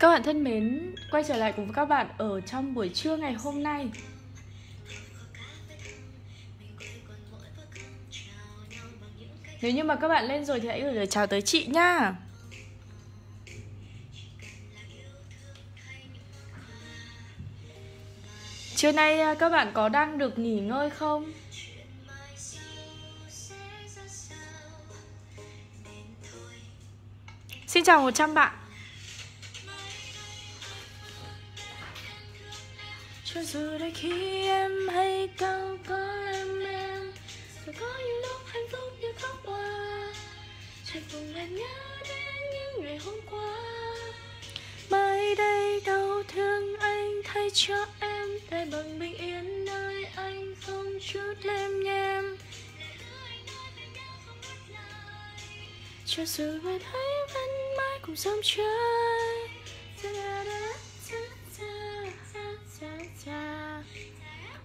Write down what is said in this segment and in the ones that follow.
Các bạn thân mến, quay trở lại cùng với các bạn ở trong buổi trưa ngày hôm nay Nếu như mà các bạn lên rồi thì hãy gửi lời chào tới chị nha Trưa nay à, các bạn có đang được nghỉ ngơi không? Xin chào 100 bạn cho giờ đây khi em hay cao có em em Rồi có những lúc hạnh phúc như khóc qua, Chạy cùng em nhớ đến những ngày hôm qua Mai đây đau thương anh thay cho em Thay bằng bình yên nơi anh không chút lem nhem Cho dù bạn thấy vẫn mãi cùng dòng chơi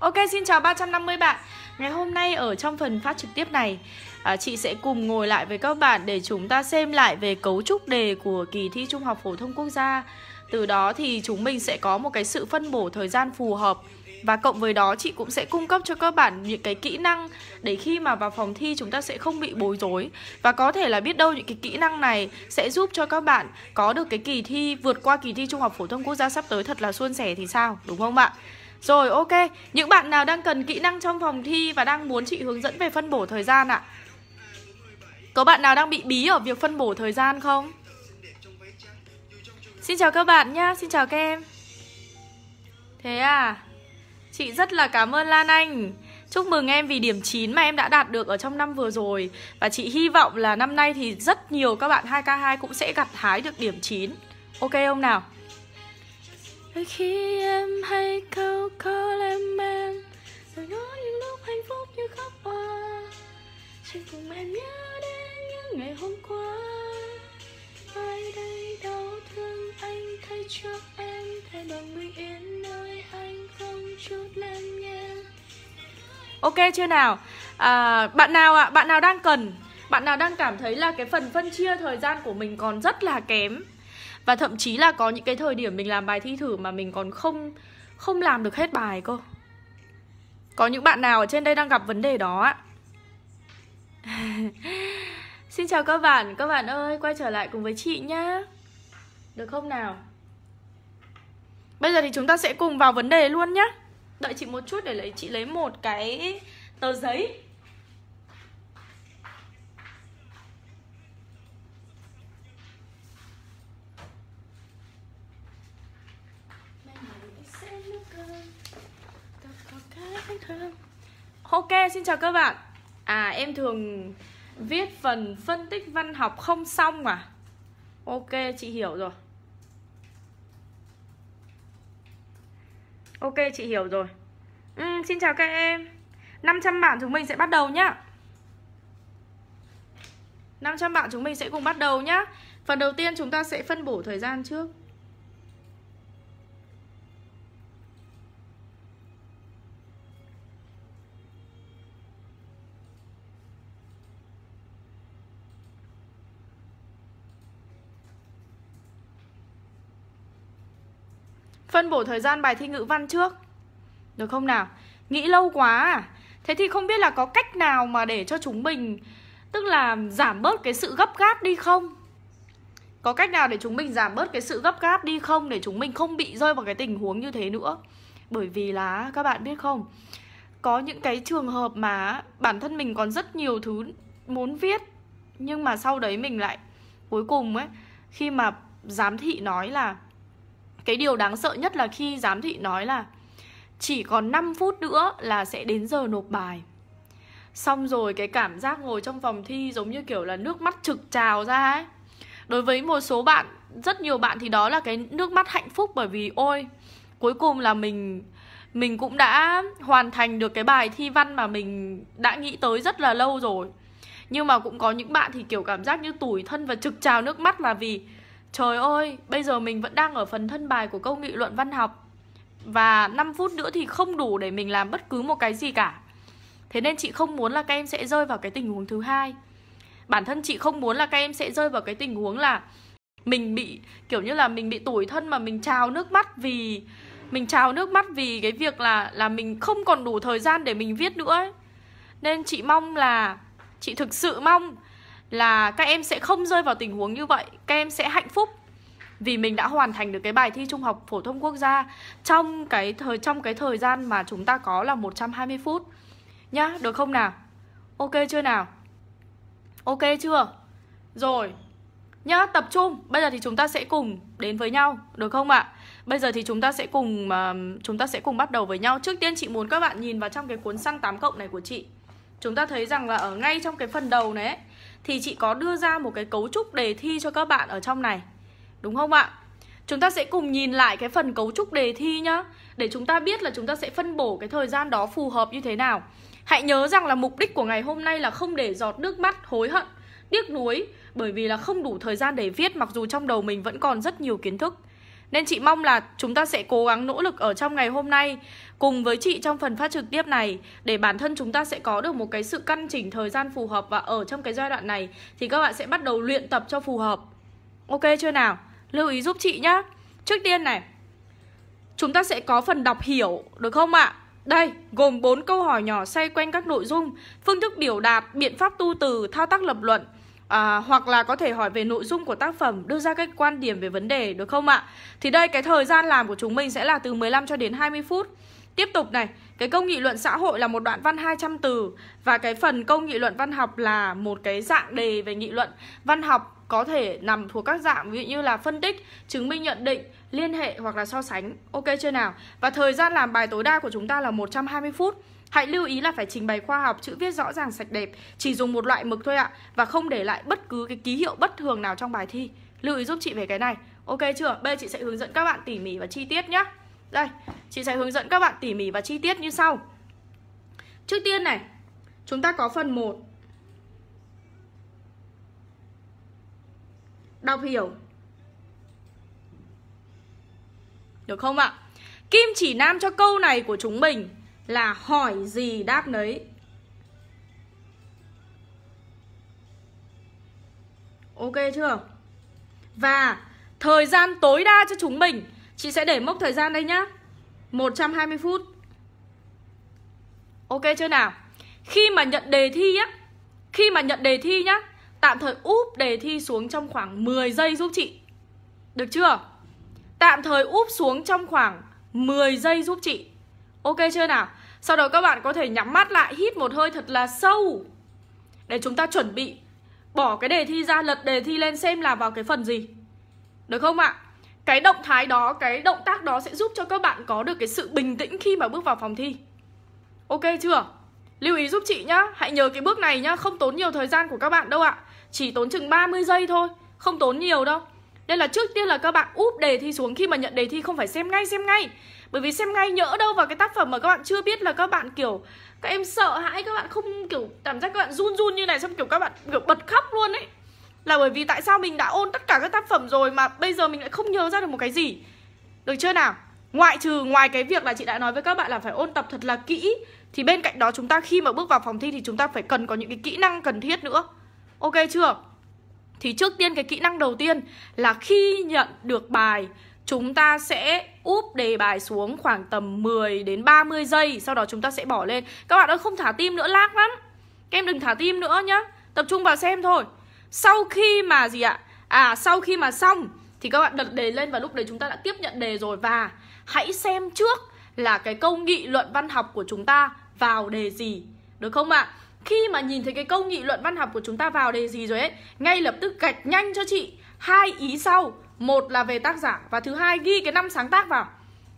Ok, xin chào 350 bạn Ngày hôm nay ở trong phần phát trực tiếp này à, Chị sẽ cùng ngồi lại với các bạn để chúng ta xem lại về cấu trúc đề của kỳ thi Trung học Phổ thông Quốc gia Từ đó thì chúng mình sẽ có một cái sự phân bổ thời gian phù hợp và cộng với đó chị cũng sẽ cung cấp cho các bạn những cái kỹ năng để khi mà vào phòng thi chúng ta sẽ không bị bối rối và có thể là biết đâu những cái kỹ năng này sẽ giúp cho các bạn có được cái kỳ thi vượt qua kỳ thi trung học phổ thông quốc gia sắp tới thật là suôn sẻ thì sao đúng không bạn rồi ok, những bạn nào đang cần kỹ năng trong phòng thi và đang muốn chị hướng dẫn về phân bổ thời gian ạ? Có bạn nào đang bị bí ở việc phân bổ thời gian không? Xin chào các bạn nhá, xin chào các em Thế à Chị rất là cảm ơn Lan Anh Chúc mừng em vì điểm 9 mà em đã đạt được ở trong năm vừa rồi Và chị hy vọng là năm nay thì rất nhiều các bạn 2K2 cũng sẽ gặt hái được điểm 9 Ok không nào? đôi khi em hay câu có em em rồi nói những lúc hạnh phúc như khóc hoa xin cùng em nhớ đến những ngày hôm qua ai đây đau thương anh thay cho em thay bằng bình yên nơi anh không chút lên nhé ok chưa nào à, bạn nào ạ à, bạn nào đang cần bạn nào đang cảm thấy là cái phần phân chia thời gian của mình còn rất là kém và thậm chí là có những cái thời điểm mình làm bài thi thử mà mình còn không không làm được hết bài cơ có những bạn nào ở trên đây đang gặp vấn đề đó ạ Xin chào các bạn, các bạn ơi, quay trở lại cùng với chị nhá Được không nào? Bây giờ thì chúng ta sẽ cùng vào vấn đề luôn nhá Đợi chị một chút để lấy chị lấy một cái tờ giấy ok xin chào các bạn à em thường viết phần phân tích văn học không xong à ok chị hiểu rồi ok chị hiểu rồi ừ, xin chào các em 500 bạn chúng mình sẽ bắt đầu nhá 500 bạn chúng mình sẽ cùng bắt đầu nhá Phần đầu tiên chúng ta sẽ phân bổ thời gian trước Phân bổ thời gian bài thi ngữ văn trước Được không nào? Nghĩ lâu quá à? Thế thì không biết là có cách nào mà để cho chúng mình Tức là giảm bớt cái sự gấp gáp đi không? Có cách nào để chúng mình giảm bớt cái sự gấp gáp đi không? Để chúng mình không bị rơi vào cái tình huống như thế nữa Bởi vì là các bạn biết không Có những cái trường hợp mà bản thân mình còn rất nhiều thứ muốn viết Nhưng mà sau đấy mình lại cuối cùng ấy Khi mà giám thị nói là cái điều đáng sợ nhất là khi giám thị nói là chỉ còn 5 phút nữa là sẽ đến giờ nộp bài Xong rồi cái cảm giác ngồi trong phòng thi giống như kiểu là nước mắt trực trào ra ấy Đối với một số bạn, rất nhiều bạn thì đó là cái nước mắt hạnh phúc bởi vì ôi Cuối cùng là mình mình cũng đã hoàn thành được cái bài thi văn mà mình đã nghĩ tới rất là lâu rồi Nhưng mà cũng có những bạn thì kiểu cảm giác như tủi thân và trực trào nước mắt là vì Trời ơi, bây giờ mình vẫn đang ở phần thân bài của câu nghị luận văn học Và 5 phút nữa thì không đủ để mình làm bất cứ một cái gì cả Thế nên chị không muốn là các em sẽ rơi vào cái tình huống thứ hai Bản thân chị không muốn là các em sẽ rơi vào cái tình huống là Mình bị kiểu như là mình bị tủi thân mà mình trào nước mắt vì Mình trào nước mắt vì cái việc là là mình không còn đủ thời gian để mình viết nữa ấy. Nên chị mong là Chị thực sự mong là các em sẽ không rơi vào tình huống như vậy các em sẽ hạnh phúc vì mình đã hoàn thành được cái bài thi trung học phổ thông quốc gia trong cái thời trong cái thời gian mà chúng ta có là 120 phút nhá được không nào ok chưa nào ok chưa rồi nhá tập trung bây giờ thì chúng ta sẽ cùng đến với nhau được không ạ à? bây giờ thì chúng ta sẽ cùng uh, chúng ta sẽ cùng bắt đầu với nhau trước tiên chị muốn các bạn nhìn vào trong cái cuốn săn 8 cộng này của chị chúng ta thấy rằng là ở ngay trong cái phần đầu này ấy, thì chị có đưa ra một cái cấu trúc đề thi cho các bạn ở trong này. Đúng không ạ? Chúng ta sẽ cùng nhìn lại cái phần cấu trúc đề thi nhá Để chúng ta biết là chúng ta sẽ phân bổ cái thời gian đó phù hợp như thế nào Hãy nhớ rằng là mục đích của ngày hôm nay là không để giọt nước mắt, hối hận, tiếc nuối Bởi vì là không đủ thời gian để viết mặc dù trong đầu mình vẫn còn rất nhiều kiến thức nên chị mong là chúng ta sẽ cố gắng nỗ lực ở trong ngày hôm nay cùng với chị trong phần phát trực tiếp này để bản thân chúng ta sẽ có được một cái sự căn chỉnh thời gian phù hợp và ở trong cái giai đoạn này thì các bạn sẽ bắt đầu luyện tập cho phù hợp. Ok chưa nào? Lưu ý giúp chị nhá. Trước tiên này, chúng ta sẽ có phần đọc hiểu được không ạ? Đây, gồm 4 câu hỏi nhỏ xoay quanh các nội dung, phương thức biểu đạt, biện pháp tu từ, thao tác lập luận à, hoặc là có thể hỏi về nội dung của tác phẩm đưa ra cái quan điểm về vấn đề được không ạ thì đây cái thời gian làm của chúng mình sẽ là từ 15 cho đến 20 phút Tiếp tục này, cái công nghị luận xã hội là một đoạn văn 200 từ và cái phần công nghị luận văn học là một cái dạng đề về nghị luận văn học có thể nằm thuộc các dạng ví dụ như là phân tích, chứng minh nhận định, liên hệ hoặc là so sánh. Ok chưa nào? Và thời gian làm bài tối đa của chúng ta là 120 phút. Hãy lưu ý là phải trình bày khoa học, chữ viết rõ ràng sạch đẹp, chỉ dùng một loại mực thôi ạ và không để lại bất cứ cái ký hiệu bất thường nào trong bài thi. Lưu ý giúp chị về cái này. Ok chưa? Bây giờ chị sẽ hướng dẫn các bạn tỉ mỉ và chi tiết nhé. Đây, chị sẽ hướng dẫn các bạn tỉ mỉ và chi tiết như sau. Trước tiên này, chúng ta có phần 1. Đọc hiểu. Được không ạ? Kim chỉ nam cho câu này của chúng mình là hỏi gì đáp nấy ok chưa và thời gian tối đa cho chúng mình Chị sẽ để mốc thời gian đây nhá 120 phút Ok chưa nào Khi mà nhận đề thi á Khi mà nhận đề thi nhá Tạm thời úp đề thi xuống trong khoảng 10 giây giúp chị Được chưa Tạm thời úp xuống trong khoảng 10 giây giúp chị Ok chưa nào? Sau đó các bạn có thể nhắm mắt lại hít một hơi thật là sâu để chúng ta chuẩn bị bỏ cái đề thi ra lật đề thi lên xem là vào cái phần gì. Được không ạ? Cái động thái đó, cái động tác đó sẽ giúp cho các bạn có được cái sự bình tĩnh khi mà bước vào phòng thi. Ok chưa? Lưu ý giúp chị nhá, hãy nhớ cái bước này nhá, không tốn nhiều thời gian của các bạn đâu ạ. Chỉ tốn chừng 30 giây thôi, không tốn nhiều đâu. Nên là trước tiên là các bạn úp đề thi xuống khi mà nhận đề thi không phải xem ngay xem ngay bởi vì xem ngay nhỡ đâu vào cái tác phẩm mà các bạn chưa biết là các bạn kiểu Các em sợ hãi, các bạn không kiểu cảm giác các bạn run run như này Xong kiểu các bạn kiểu bật khóc luôn ấy Là bởi vì tại sao mình đã ôn tất cả các tác phẩm rồi mà bây giờ mình lại không nhớ ra được một cái gì Được chưa nào? Ngoại trừ ngoài cái việc là chị đã nói với các bạn là phải ôn tập thật là kỹ Thì bên cạnh đó chúng ta khi mà bước vào phòng thi thì chúng ta phải cần có những cái kỹ năng cần thiết nữa Ok chưa? Thì trước tiên cái kỹ năng đầu tiên là khi nhận được bài chúng ta sẽ úp đề bài xuống khoảng tầm 10 đến 30 giây Sau đó chúng ta sẽ bỏ lên Các bạn ơi không thả tim nữa lác lắm Các em đừng thả tim nữa nhá Tập trung vào xem thôi Sau khi mà gì ạ À sau khi mà xong Thì các bạn đặt đề lên và lúc đấy chúng ta đã tiếp nhận đề rồi Và hãy xem trước là cái câu nghị luận văn học của chúng ta vào đề gì Được không ạ? À? Khi mà nhìn thấy cái câu nghị luận văn học của chúng ta vào đề gì rồi ấy Ngay lập tức gạch nhanh cho chị hai ý sau một là về tác giả và thứ hai ghi cái năm sáng tác vào.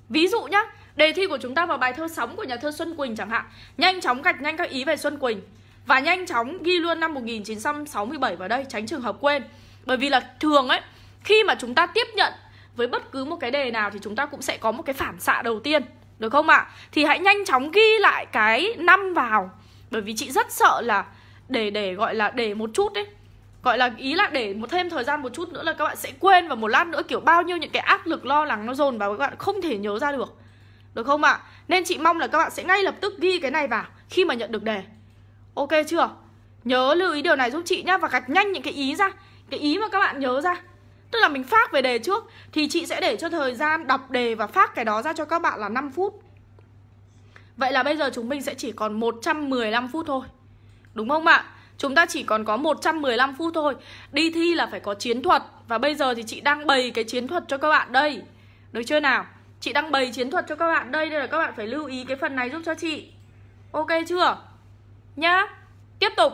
Ví dụ nhá, đề thi của chúng ta vào bài thơ sóng của nhà thơ Xuân Quỳnh chẳng hạn, nhanh chóng gạch nhanh các ý về Xuân Quỳnh và nhanh chóng ghi luôn năm 1967 vào đây tránh trường hợp quên. Bởi vì là thường ấy, khi mà chúng ta tiếp nhận với bất cứ một cái đề nào thì chúng ta cũng sẽ có một cái phản xạ đầu tiên, được không ạ? À? Thì hãy nhanh chóng ghi lại cái năm vào bởi vì chị rất sợ là để để gọi là để một chút ấy gọi là ý là để một thêm thời gian một chút nữa là các bạn sẽ quên và một lát nữa kiểu bao nhiêu những cái áp lực lo lắng nó dồn vào các bạn không thể nhớ ra được được không ạ à? nên chị mong là các bạn sẽ ngay lập tức ghi cái này vào khi mà nhận được đề ok chưa nhớ lưu ý điều này giúp chị nhá và gạch nhanh những cái ý ra cái ý mà các bạn nhớ ra tức là mình phát về đề trước thì chị sẽ để cho thời gian đọc đề và phát cái đó ra cho các bạn là 5 phút vậy là bây giờ chúng mình sẽ chỉ còn 115 phút thôi đúng không ạ à? Chúng ta chỉ còn có 115 phút thôi Đi thi là phải có chiến thuật Và bây giờ thì chị đang bày cái chiến thuật cho các bạn đây Được chưa nào Chị đang bày chiến thuật cho các bạn đây Đây là các bạn phải lưu ý cái phần này giúp cho chị Ok chưa Nhá Tiếp tục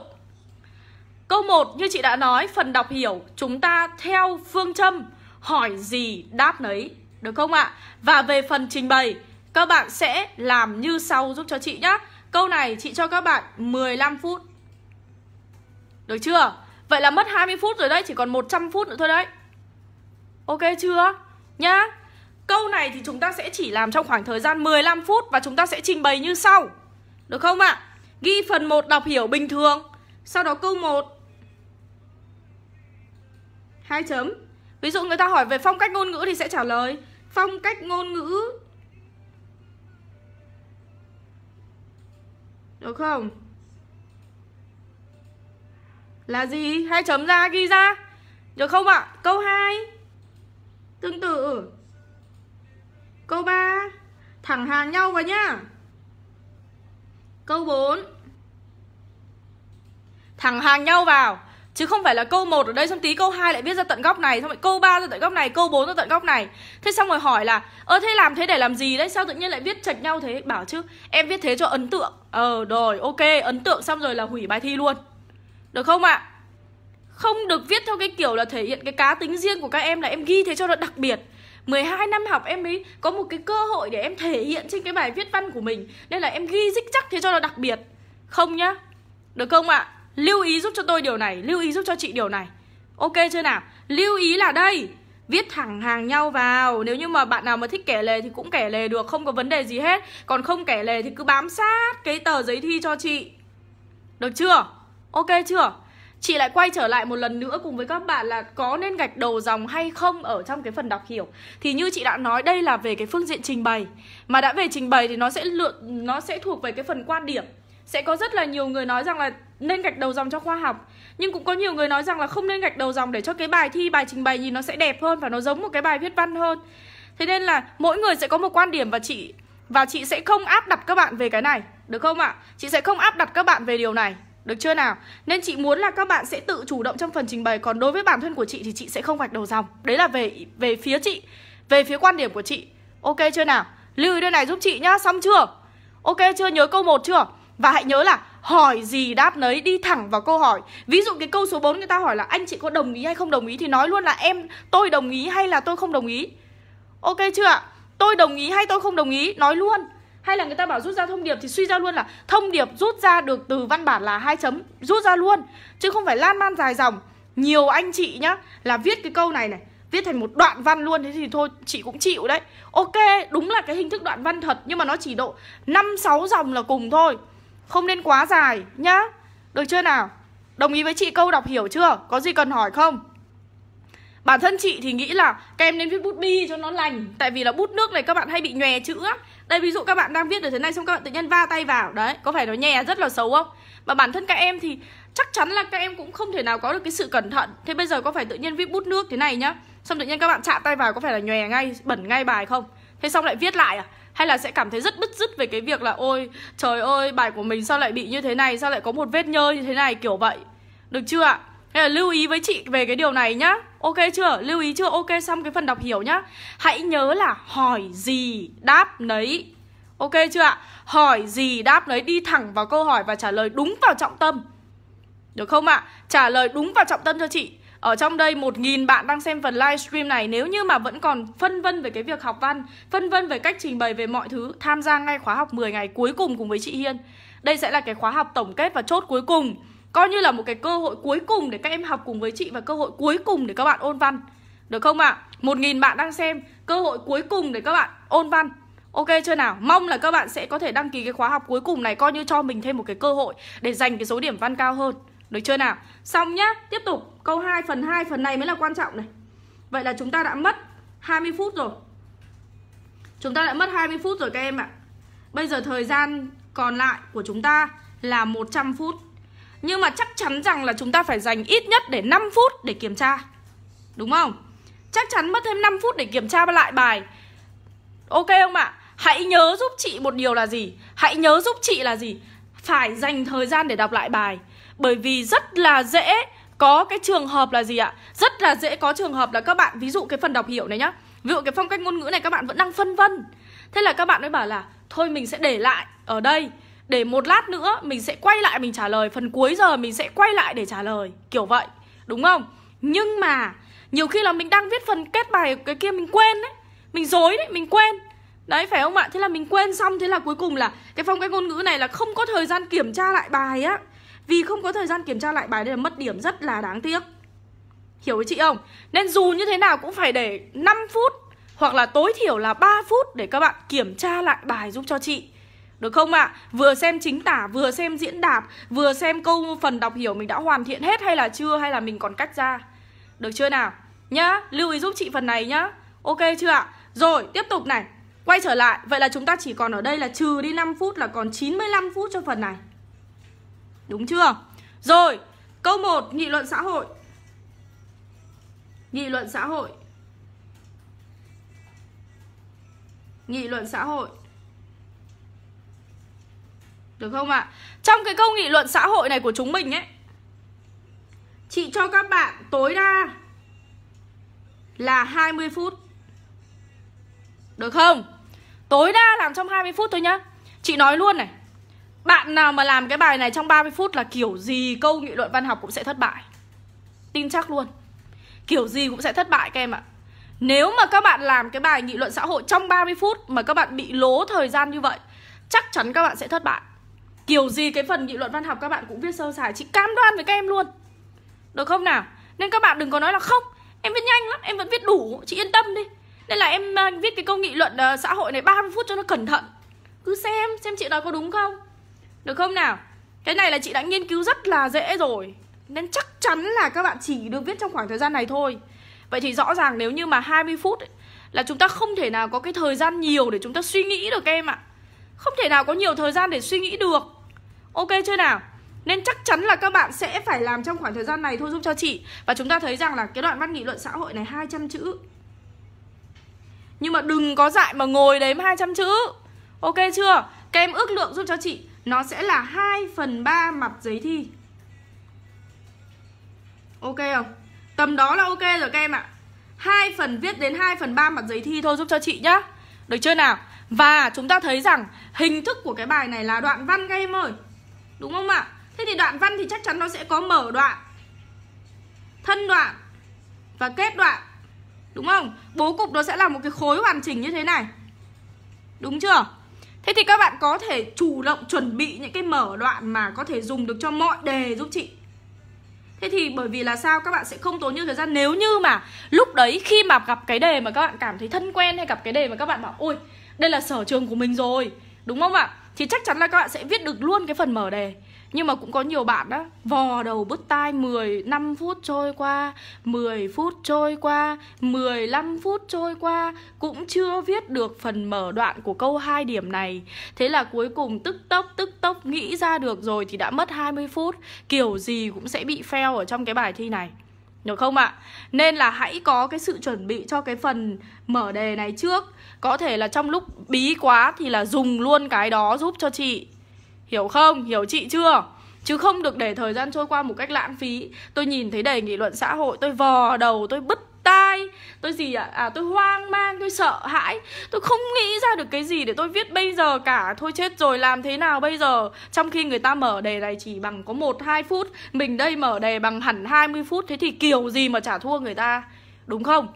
Câu 1 như chị đã nói Phần đọc hiểu chúng ta theo phương châm Hỏi gì đáp nấy Được không ạ Và về phần trình bày Các bạn sẽ làm như sau giúp cho chị nhá Câu này chị cho các bạn 15 phút được chưa? Vậy là mất 20 phút rồi đấy Chỉ còn 100 phút nữa thôi đấy Ok chưa? Nhá Câu này thì chúng ta sẽ chỉ làm trong khoảng thời gian 15 phút Và chúng ta sẽ trình bày như sau Được không ạ? À? Ghi phần 1 đọc hiểu bình thường Sau đó câu 1 hai chấm Ví dụ người ta hỏi về phong cách ngôn ngữ thì sẽ trả lời Phong cách ngôn ngữ Được không? Là gì? Hai chấm ra ghi ra Được không ạ? À? Câu 2 Tương tự Câu 3 Thẳng hàng nhau vào nhá Câu 4 Thẳng hàng nhau vào Chứ không phải là câu 1 ở đây xong tí câu 2 lại viết ra tận góc này Xong lại câu 3 ra tận góc này, câu 4 ra tận góc này Thế xong rồi hỏi là Ơ thế làm thế để làm gì đấy, sao tự nhiên lại viết chạch nhau thế Bảo chứ em viết thế cho ấn tượng Ờ rồi, ok, ấn tượng xong rồi là hủy bài thi luôn được không ạ? À? Không được viết theo cái kiểu là thể hiện cái cá tính riêng của các em là em ghi thế cho nó đặc biệt 12 năm học em mới có một cái cơ hội để em thể hiện trên cái bài viết văn của mình Nên là em ghi dích chắc thế cho nó đặc biệt Không nhá Được không ạ? À? Lưu ý giúp cho tôi điều này Lưu ý giúp cho chị điều này Ok chưa nào? Lưu ý là đây Viết thẳng hàng nhau vào Nếu như mà bạn nào mà thích kẻ lề thì cũng kẻ lề được Không có vấn đề gì hết Còn không kẻ lề thì cứ bám sát cái tờ giấy thi cho chị Được chưa? Ok chưa? Chị lại quay trở lại một lần nữa cùng với các bạn là có nên gạch đầu dòng hay không ở trong cái phần đọc hiểu. Thì như chị đã nói đây là về cái phương diện trình bày. Mà đã về trình bày thì nó sẽ lượn nó sẽ thuộc về cái phần quan điểm. Sẽ có rất là nhiều người nói rằng là nên gạch đầu dòng cho khoa học Nhưng cũng có nhiều người nói rằng là không nên gạch đầu dòng để cho cái bài thi, bài trình bày nhìn nó sẽ đẹp hơn Và nó giống một cái bài viết văn hơn Thế nên là mỗi người sẽ có một quan điểm và chị và chị sẽ không áp đặt các bạn về cái này Được không ạ? À? Chị sẽ không áp đặt các bạn về điều này được chưa nào? Nên chị muốn là các bạn sẽ tự chủ động trong phần trình bày Còn đối với bản thân của chị thì chị sẽ không vạch đầu dòng Đấy là về về phía chị Về phía quan điểm của chị Ok chưa nào? Lưu ý đây này giúp chị nhá, xong chưa? Ok chưa? Nhớ câu 1 chưa? Và hãy nhớ là hỏi gì đáp nấy đi thẳng vào câu hỏi ví dụ cái câu số 4 người ta hỏi là anh chị có đồng ý hay không đồng ý thì nói luôn là em tôi đồng ý hay là tôi không đồng ý ok chưa ạ tôi đồng ý hay tôi không đồng ý nói luôn hay là người ta bảo rút ra thông điệp thì suy ra luôn là thông điệp rút ra được từ văn bản là hai chấm rút ra luôn chứ không phải lan man dài dòng nhiều anh chị nhá là viết cái câu này này viết thành một đoạn văn luôn thế thì thôi chị cũng chịu đấy ok đúng là cái hình thức đoạn văn thật nhưng mà nó chỉ độ năm sáu dòng là cùng thôi không nên quá dài nhá được chưa nào đồng ý với chị câu đọc hiểu chưa có gì cần hỏi không Bản thân chị thì nghĩ là các em nên viết bút bi cho nó lành Tại vì là bút nước này các bạn hay bị nhòe chữ á đây ví dụ các bạn đang viết được thế này xong các bạn tự nhiên va tay vào Đấy, có phải nó nhè rất là xấu không? Và bản thân các em thì chắc chắn là các em cũng không thể nào có được cái sự cẩn thận Thế bây giờ có phải tự nhiên viết bút nước thế này nhá Xong tự nhiên các bạn chạm tay vào có phải là nhòe ngay, bẩn ngay bài không? Thế xong lại viết lại à? Hay là sẽ cảm thấy rất bứt rứt về cái việc là Ôi, trời ơi, bài của mình sao lại bị như thế này Sao lại có một vết nhơ như thế này kiểu vậy Được chưa ạ? Hay là lưu ý với chị về cái điều này nhá Ok chưa? Lưu ý chưa? Ok xong cái phần đọc hiểu nhá Hãy nhớ là hỏi gì đáp nấy Ok chưa ạ? Hỏi gì đáp nấy đi thẳng vào câu hỏi và trả lời đúng vào trọng tâm Được không ạ? Trả lời đúng vào trọng tâm cho chị ở trong đây 1.000 bạn đang xem phần livestream này Nếu như mà vẫn còn phân vân về cái việc học văn Phân vân về cách trình bày về mọi thứ Tham gia ngay khóa học 10 ngày cuối cùng cùng với chị Hiên Đây sẽ là cái khóa học tổng kết và chốt cuối cùng coi như là một cái cơ hội cuối cùng để các em học cùng với chị và cơ hội cuối cùng để các bạn ôn văn. Được không ạ? một nghìn bạn đang xem, cơ hội cuối cùng để các bạn ôn văn. Ok chưa nào? Mong là các bạn sẽ có thể đăng ký cái khóa học cuối cùng này coi như cho mình thêm một cái cơ hội để giành cái số điểm văn cao hơn. Được chưa nào? Xong nhá, tiếp tục câu 2 phần 2 phần này mới là quan trọng này. Vậy là chúng ta đã mất 20 phút rồi. Chúng ta đã mất 20 phút rồi các em ạ. Bây giờ thời gian còn lại của chúng ta là 100 phút. Nhưng mà chắc chắn rằng là chúng ta phải dành ít nhất để 5 phút để kiểm tra Đúng không? Chắc chắn mất thêm 5 phút để kiểm tra lại bài Ok không ạ? Hãy nhớ giúp chị một điều là gì? Hãy nhớ giúp chị là gì? Phải dành thời gian để đọc lại bài Bởi vì rất là dễ có cái trường hợp là gì ạ? Rất là dễ có trường hợp là các bạn Ví dụ cái phần đọc hiểu này nhá Ví dụ cái phong cách ngôn ngữ này các bạn vẫn đang phân vân Thế là các bạn mới bảo là Thôi mình sẽ để lại ở đây để một lát nữa mình sẽ quay lại mình trả lời phần cuối giờ mình sẽ quay lại để trả lời kiểu vậy đúng không nhưng mà nhiều khi là mình đang viết phần kết bài cái kia mình quên đấy mình dối đấy mình quên đấy phải không ạ thế là mình quên xong thế là cuối cùng là cái phong cách ngôn ngữ này là không có thời gian kiểm tra lại bài á vì không có thời gian kiểm tra lại bài nên là mất điểm rất là đáng tiếc Hiểu với chị không? Nên dù như thế nào cũng phải để 5 phút hoặc là tối thiểu là 3 phút để các bạn kiểm tra lại bài giúp cho chị được không ạ? À? Vừa xem chính tả, vừa xem diễn đạt Vừa xem câu phần đọc hiểu mình đã hoàn thiện hết hay là chưa Hay là mình còn cách ra Được chưa nào? Nhá, lưu ý giúp chị phần này nhá Ok chưa ạ? À? Rồi, tiếp tục này Quay trở lại, vậy là chúng ta chỉ còn ở đây là trừ đi 5 phút là còn 95 phút cho phần này Đúng chưa? Rồi, câu 1, nghị luận xã hội Nghị luận xã hội Nghị luận xã hội được không ạ? Trong cái câu nghị luận xã hội này của chúng mình ấy Chị cho các bạn tối đa là 20 phút Được không? Tối đa làm trong 20 phút thôi nhá Chị nói luôn này Bạn nào mà làm cái bài này trong 30 phút là kiểu gì câu nghị luận văn học cũng sẽ thất bại Tin chắc luôn Kiểu gì cũng sẽ thất bại các em ạ Nếu mà các bạn làm cái bài nghị luận xã hội trong 30 phút mà các bạn bị lố thời gian như vậy Chắc chắn các bạn sẽ thất bại Kiểu gì cái phần nghị luận văn học các bạn cũng viết sơ sài Chị cam đoan với các em luôn Được không nào? Nên các bạn đừng có nói là không Em viết nhanh lắm, em vẫn viết đủ Chị yên tâm đi Nên là em à, viết cái câu nghị luận à, xã hội này 30 phút cho nó cẩn thận Cứ xem, xem chị nói có đúng không Được không nào? Cái này là chị đã nghiên cứu rất là dễ rồi Nên chắc chắn là các bạn chỉ được viết trong khoảng thời gian này thôi Vậy thì rõ ràng nếu như mà 20 phút ấy, Là chúng ta không thể nào có cái thời gian nhiều để chúng ta suy nghĩ được em ạ Không thể nào có nhiều thời gian để suy nghĩ được Ok chưa nào? Nên chắc chắn là các bạn sẽ phải làm trong khoảng thời gian này thôi giúp cho chị Và chúng ta thấy rằng là cái đoạn văn nghị luận xã hội này 200 chữ Nhưng mà đừng có dại mà ngồi đếm 200 chữ Ok chưa? Các em ước lượng giúp cho chị Nó sẽ là 2 phần 3 mặt giấy thi Ok không? Tầm đó là ok rồi các em ạ 2 phần viết đến 2 phần 3 mặt giấy thi thôi giúp cho chị nhá Được chưa nào? Và chúng ta thấy rằng hình thức của cái bài này là đoạn văn các em ơi Đúng không ạ? Thế thì đoạn văn thì chắc chắn nó sẽ có mở đoạn Thân đoạn Và kết đoạn Đúng không? Bố cục nó sẽ là một cái khối hoàn chỉnh như thế này Đúng chưa? Thế thì các bạn có thể chủ động chuẩn bị những cái mở đoạn mà có thể dùng được cho mọi đề giúp chị Thế thì bởi vì là sao các bạn sẽ không tốn nhiều thời gian nếu như mà lúc đấy khi mà gặp cái đề mà các bạn cảm thấy thân quen hay gặp cái đề mà các bạn bảo ôi đây là sở trường của mình rồi đúng không ạ? thì chắc chắn là các bạn sẽ viết được luôn cái phần mở đề nhưng mà cũng có nhiều bạn đó Vò đầu bứt tai 10 5 phút trôi qua 10 phút trôi qua 15 phút trôi qua Cũng chưa viết được phần mở đoạn của câu hai điểm này Thế là cuối cùng tức tốc tức tốc nghĩ ra được rồi thì đã mất 20 phút Kiểu gì cũng sẽ bị fail ở trong cái bài thi này được không ạ? À? Nên là hãy có cái sự chuẩn bị cho cái phần mở đề này trước có thể là trong lúc bí quá thì là dùng luôn cái đó giúp cho chị Hiểu không? Hiểu chị chưa? Chứ không được để thời gian trôi qua một cách lãng phí Tôi nhìn thấy đầy nghị luận xã hội Tôi vò đầu, tôi bứt tai Tôi gì ạ? À? à tôi hoang mang, tôi sợ hãi Tôi không nghĩ ra được cái gì để tôi viết bây giờ cả Thôi chết rồi làm thế nào bây giờ Trong khi người ta mở đề này chỉ bằng có một hai phút Mình đây mở đề bằng hẳn 20 phút Thế thì kiểu gì mà trả thua người ta Đúng không?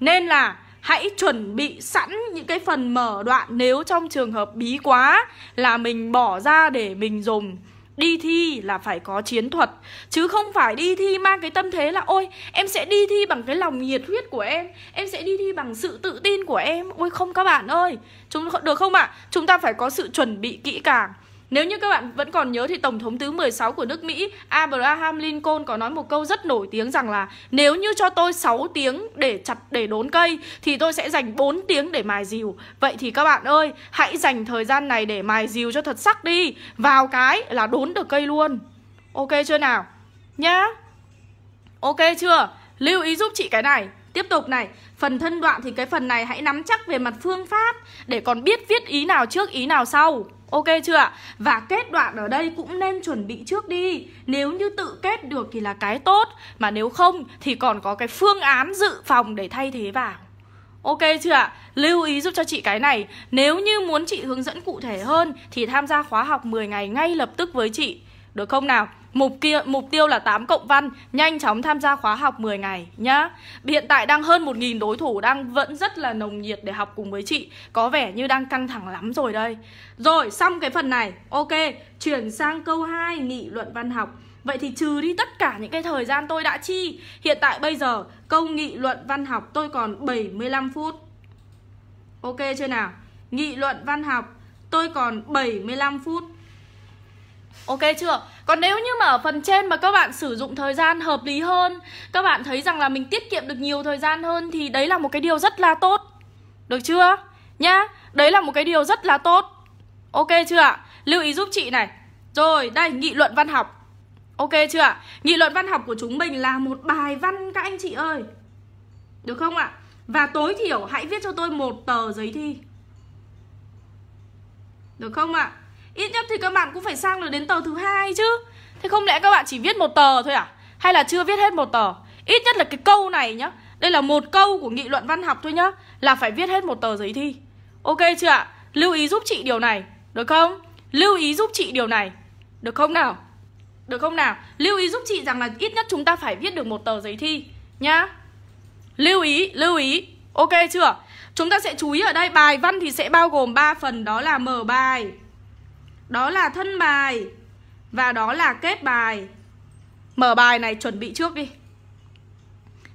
Nên là hãy chuẩn bị sẵn những cái phần mở đoạn nếu trong trường hợp bí quá là mình bỏ ra để mình dùng đi thi là phải có chiến thuật chứ không phải đi thi mang cái tâm thế là ôi em sẽ đi thi bằng cái lòng nhiệt huyết của em em sẽ đi thi bằng sự tự tin của em ôi không các bạn ơi chúng được không ạ à? chúng ta phải có sự chuẩn bị kỹ càng nếu như các bạn vẫn còn nhớ thì Tổng thống thứ 16 của nước Mỹ Abraham Lincoln có nói một câu rất nổi tiếng rằng là nếu như cho tôi 6 tiếng để chặt để đốn cây thì tôi sẽ dành 4 tiếng để mài dìu. Vậy thì các bạn ơi, hãy dành thời gian này để mài dìu cho thật sắc đi. Vào cái là đốn được cây luôn. Ok chưa nào? Nhá. Ok chưa? Lưu ý giúp chị cái này Tiếp tục này, phần thân đoạn thì cái phần này hãy nắm chắc về mặt phương pháp để còn biết viết ý nào trước ý nào sau. Ok chưa ạ? Và kết đoạn ở đây cũng nên chuẩn bị trước đi Nếu như tự kết được thì là cái tốt Mà nếu không thì còn có cái phương án dự phòng để thay thế vào Ok chưa ạ? Lưu ý giúp cho chị cái này Nếu như muốn chị hướng dẫn cụ thể hơn Thì tham gia khóa học 10 ngày ngay lập tức với chị được không nào? Mục kia mục tiêu là 8 cộng văn, nhanh chóng tham gia khóa học 10 ngày nhá. Hiện tại đang hơn 1000 đối thủ đang vẫn rất là nồng nhiệt để học cùng với chị, có vẻ như đang căng thẳng lắm rồi đây. Rồi, xong cái phần này. Ok, chuyển sang câu 2 nghị luận văn học. Vậy thì trừ đi tất cả những cái thời gian tôi đã chi Hiện tại bây giờ câu nghị luận văn học tôi còn 75 phút Ok chưa nào? Nghị luận văn học tôi còn 75 phút Ok chưa? Còn nếu như mà ở phần trên mà các bạn sử dụng thời gian hợp lý hơn Các bạn thấy rằng là mình tiết kiệm được nhiều thời gian hơn Thì đấy là một cái điều rất là tốt Được chưa? Nhá, đấy là một cái điều rất là tốt Ok chưa ạ? Lưu ý giúp chị này Rồi, đây, nghị luận văn học Ok chưa ạ? Nghị luận văn học của chúng mình là một bài văn các anh chị ơi Được không ạ? Và tối thiểu hãy viết cho tôi một tờ giấy thi Được không ạ? ít nhất thì các bạn cũng phải sang được đến tờ thứ hai chứ thế không lẽ các bạn chỉ viết một tờ thôi à hay là chưa viết hết một tờ ít nhất là cái câu này nhá đây là một câu của nghị luận văn học thôi nhá là phải viết hết một tờ giấy thi ok chưa ạ lưu ý giúp chị điều này được không lưu ý giúp chị điều này được không nào được không nào lưu ý giúp chị rằng là ít nhất chúng ta phải viết được một tờ giấy thi nhá lưu ý lưu ý ok chưa chúng ta sẽ chú ý ở đây bài văn thì sẽ bao gồm 3 phần đó là mở bài đó là thân bài Và đó là kết bài Mở bài này chuẩn bị trước đi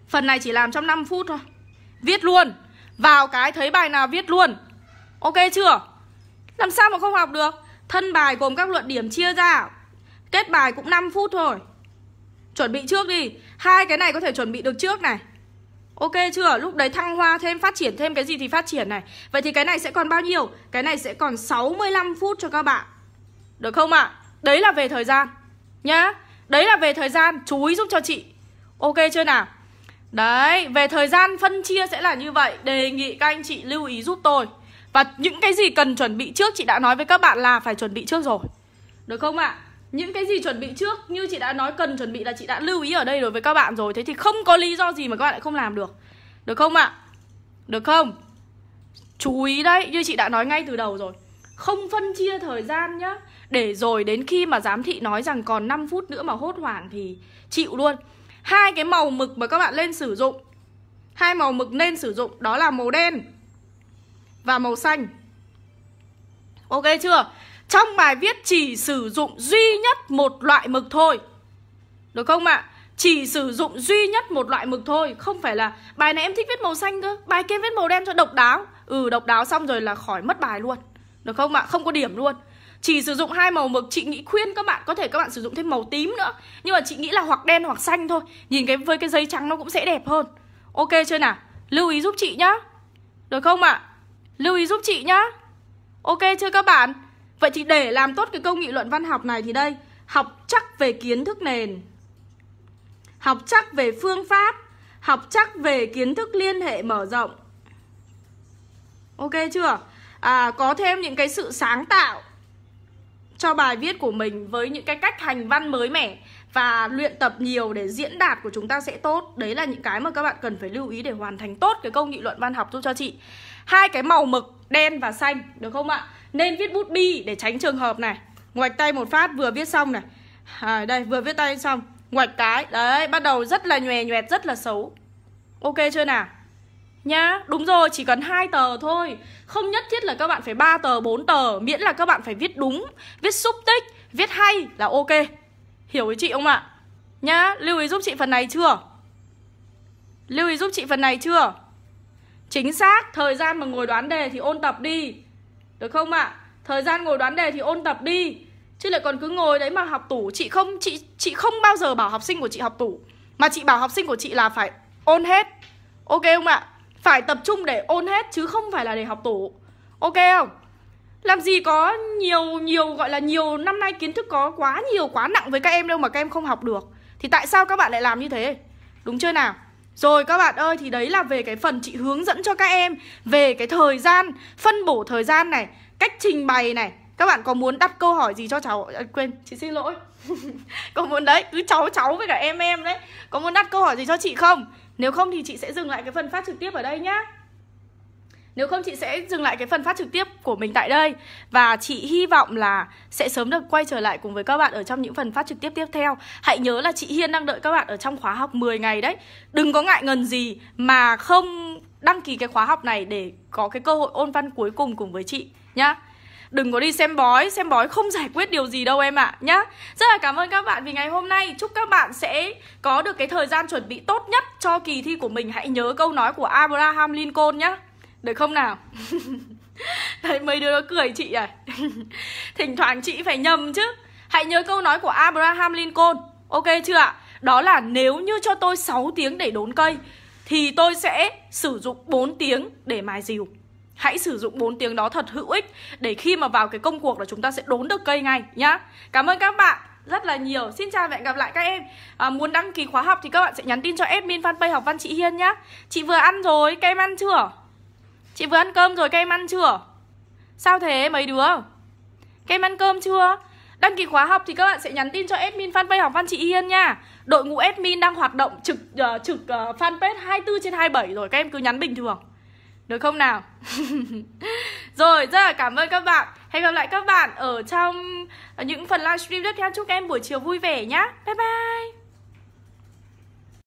Phần này chỉ làm trong 5 phút thôi Viết luôn Vào cái thấy bài nào viết luôn Ok chưa Làm sao mà không học được Thân bài gồm các luận điểm chia ra Kết bài cũng 5 phút thôi Chuẩn bị trước đi hai cái này có thể chuẩn bị được trước này Ok chưa? Lúc đấy thăng hoa thêm, phát triển thêm cái gì thì phát triển này Vậy thì cái này sẽ còn bao nhiêu? Cái này sẽ còn 65 phút cho các bạn được không ạ? À? Đấy là về thời gian Nhá Đấy là về thời gian Chú ý giúp cho chị Ok chưa nào? Đấy, về thời gian phân chia sẽ là như vậy Đề nghị các anh chị lưu ý giúp tôi Và những cái gì cần chuẩn bị trước Chị đã nói với các bạn là phải chuẩn bị trước rồi Được không ạ? À? Những cái gì chuẩn bị trước Như chị đã nói cần chuẩn bị là chị đã lưu ý ở đây đối với các bạn rồi Thế thì không có lý do gì mà các bạn lại không làm được Được không ạ? À? Được không? Chú ý đấy, như chị đã nói ngay từ đầu rồi Không phân chia thời gian nhá để rồi đến khi mà giám thị nói rằng còn 5 phút nữa mà hốt hoảng thì chịu luôn hai cái màu mực mà các bạn lên sử dụng hai màu mực nên sử dụng đó là màu đen và màu xanh ok chưa trong bài viết chỉ sử dụng duy nhất một loại mực thôi được không ạ à? chỉ sử dụng duy nhất một loại mực thôi không phải là bài này em thích viết màu xanh cơ bài kia viết màu đen cho độc đáo ừ độc đáo xong rồi là khỏi mất bài luôn được không ạ à? không có điểm luôn chỉ sử dụng hai màu mực chị nghĩ khuyên các bạn có thể các bạn sử dụng thêm màu tím nữa nhưng mà chị nghĩ là hoặc đen hoặc xanh thôi nhìn cái với cái dây trắng nó cũng sẽ đẹp hơn ok chưa nào lưu ý giúp chị nhá được không ạ à? lưu ý giúp chị nhá ok chưa các bạn vậy thì để làm tốt cái câu nghị luận văn học này thì đây học chắc về kiến thức nền học chắc về phương pháp học chắc về kiến thức liên hệ mở rộng ok chưa à, có thêm những cái sự sáng tạo cho bài viết của mình với những cái cách hành văn mới mẻ và luyện tập nhiều để diễn đạt của chúng ta sẽ tốt đấy là những cái mà các bạn cần phải lưu ý để hoàn thành tốt cái câu nghị luận văn học giúp cho chị hai cái màu mực đen và xanh được không ạ nên viết bút bi để tránh trường hợp này ngoạch tay một phát vừa viết xong này à, đây vừa viết tay xong ngoạch cái đấy bắt đầu rất là nhòe nhoẹt rất là xấu ok chưa nào Nhá, đúng rồi, chỉ cần hai tờ thôi Không nhất thiết là các bạn phải ba tờ, 4 tờ Miễn là các bạn phải viết đúng Viết xúc tích, viết hay là ok Hiểu với chị không ạ? À? Nhá, lưu ý giúp chị phần này chưa? Lưu ý giúp chị phần này chưa? Chính xác, thời gian mà ngồi đoán đề thì ôn tập đi Được không ạ? Thời gian ngồi đoán đề thì ôn tập đi Chứ lại còn cứ ngồi đấy mà học tủ Chị không chị chị không bao giờ bảo học sinh của chị học tủ Mà chị bảo học sinh của chị là phải ôn hết Ok không ạ? Phải tập trung để ôn hết chứ không phải là để học tủ, Ok không? Làm gì có nhiều nhiều gọi là nhiều năm nay kiến thức có quá nhiều quá nặng với các em đâu mà các em không học được Thì tại sao các bạn lại làm như thế? Đúng chưa nào? Rồi các bạn ơi thì đấy là về cái phần chị hướng dẫn cho các em Về cái thời gian, phân bổ thời gian này Cách trình bày này Các bạn có muốn đặt câu hỏi gì cho cháu à, Quên, chị xin lỗi Có muốn đấy, cứ cháu cháu với cả em em đấy Có muốn đặt câu hỏi gì cho chị không? Nếu không thì chị sẽ dừng lại cái phần phát trực tiếp ở đây nhá nếu không chị sẽ dừng lại cái phần phát trực tiếp của mình tại đây Và chị hy vọng là sẽ sớm được quay trở lại cùng với các bạn ở trong những phần phát trực tiếp tiếp theo Hãy nhớ là chị Hiên đang đợi các bạn ở trong khóa học 10 ngày đấy Đừng có ngại ngần gì mà không đăng ký cái khóa học này để có cái cơ hội ôn văn cuối cùng cùng với chị nhá đừng có đi xem bói xem bói không giải quyết điều gì đâu em ạ à, nhá rất là cảm ơn các bạn vì ngày hôm nay chúc các bạn sẽ có được cái thời gian chuẩn bị tốt nhất cho kỳ thi của mình hãy nhớ câu nói của Abraham Lincoln nhá được không nào Đấy mấy đứa nó cười chị à Thỉnh thoảng chị phải nhầm chứ Hãy nhớ câu nói của Abraham Lincoln Ok chưa ạ? Đó là nếu như cho tôi 6 tiếng để đốn cây Thì tôi sẽ sử dụng 4 tiếng để mài rìu hãy sử dụng bốn tiếng đó thật hữu ích để khi mà vào cái công cuộc là chúng ta sẽ đốn được cây ngay nhá cảm ơn các bạn rất là nhiều Xin chào và hẹn gặp lại các em à, Muốn đăng ký khóa học thì các bạn sẽ nhắn tin cho admin fanpage học văn chị Hiên nhá Chị vừa ăn rồi, các em ăn chưa? Chị vừa ăn cơm rồi, các em ăn chưa? Sao thế mấy đứa? Các em ăn cơm chưa? Đăng ký khóa học thì các bạn sẽ nhắn tin cho admin fanpage học văn chị Hiên nha Đội ngũ admin đang hoạt động trực uh, trực uh, fanpage 24 trên 27 rồi Các em cứ nhắn bình thường được không nào? Rồi, rất là cảm ơn các bạn Hẹn gặp lại các bạn ở trong những phần livestream tiếp theo Chúc em buổi chiều vui vẻ nhá Bye bye